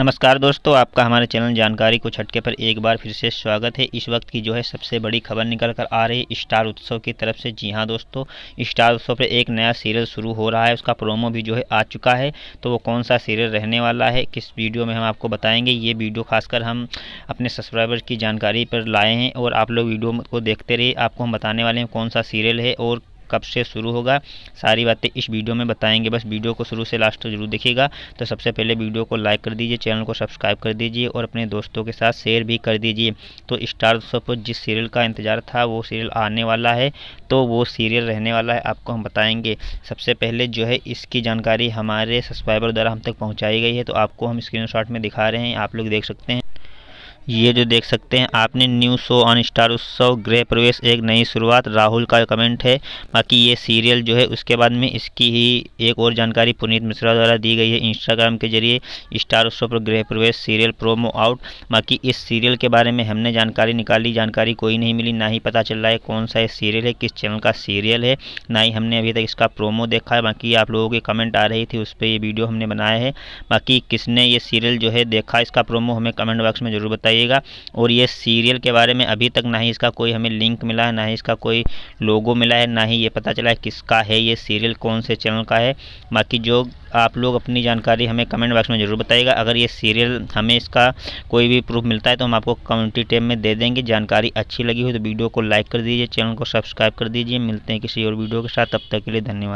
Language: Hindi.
नमस्कार दोस्तों आपका हमारे चैनल जानकारी को छटके पर एक बार फिर से स्वागत है इस वक्त की जो है सबसे बड़ी खबर निकल कर आ रही है स्टार उत्सव की तरफ से जी हाँ दोस्तों स्टार उत्सव पर एक नया सीरियल शुरू हो रहा है उसका प्रोमो भी जो है आ चुका है तो वो कौन सा सीरियल रहने वाला है किस वीडियो में हम आपको बताएँगे ये वीडियो खासकर हम अपने सब्सक्राइबर की जानकारी पर लाए हैं और आप लोग वीडियो को देखते रहिए आपको हम बताने वाले हैं कौन सा सीरियल है और कब से शुरू होगा सारी बातें इस वीडियो में बताएंगे बस वीडियो को शुरू से लास्ट तक जरूर देखिएगा तो सबसे पहले वीडियो को लाइक कर दीजिए चैनल को सब्सक्राइब कर दीजिए और अपने दोस्तों के साथ शेयर भी कर दीजिए तो स्टार दोस्तों पर जिस सीरियल का इंतजार था वो सीरियल आने वाला है तो वो सीरियल रहने वाला है आपको हम बताएंगे सबसे पहले जो है इसकी जानकारी हमारे सब्सक्राइबर द्वारा हम तक पहुँचाई गई है तो आपको हम स्क्रीन में दिखा रहे हैं आप लोग देख सकते हैं ये जो देख सकते हैं आपने न्यू शो ऑन स्टार उत्सव गृह प्रवेश एक नई शुरुआत राहुल का कमेंट है बाकी ये सीरियल जो है उसके बाद में इसकी ही एक और जानकारी पुनीत मिश्रा द्वारा दी गई है इंस्टाग्राम के जरिए स्टार उत्सव पर गृह प्रवेश सीरियल प्रोमो आउट बाकी इस सीरियल के बारे में हमने जानकारी निकाली जानकारी कोई नहीं मिली ना ही पता चल रहा है कौन सा ये सीरियल है किस चैनल का सीरियल है ना ही हमने अभी तक इसका प्रोमो देखा है बाकी आप लोगों के कमेंट आ रही थी उस पर ये वीडियो हमने बनाया है बाकी किसने ये सीरियल जो है देखा इसका प्रोमो हमें कमेंट बॉक्स में ज़रूर बताइए जाइएगा और ये सीरियल के बारे में अभी तक ना ही इसका कोई हमें लिंक मिला है ना ही इसका कोई लोगो मिला है ना ही ये पता चला है किसका है ये सीरियल कौन से चैनल का है बाकी जो आप लोग अपनी जानकारी हमें कमेंट बॉक्स में ज़रूर बताइएगा अगर ये सीरियल हमें इसका कोई भी प्रूफ मिलता है तो हम आपको कम्युनिटी टेम में दे देंगे जानकारी अच्छी लगी हो तो वीडियो को लाइक कर दीजिए चैनल को सब्सक्राइब कर दीजिए मिलते हैं किसी और वीडियो के साथ तब तक के लिए धन्यवाद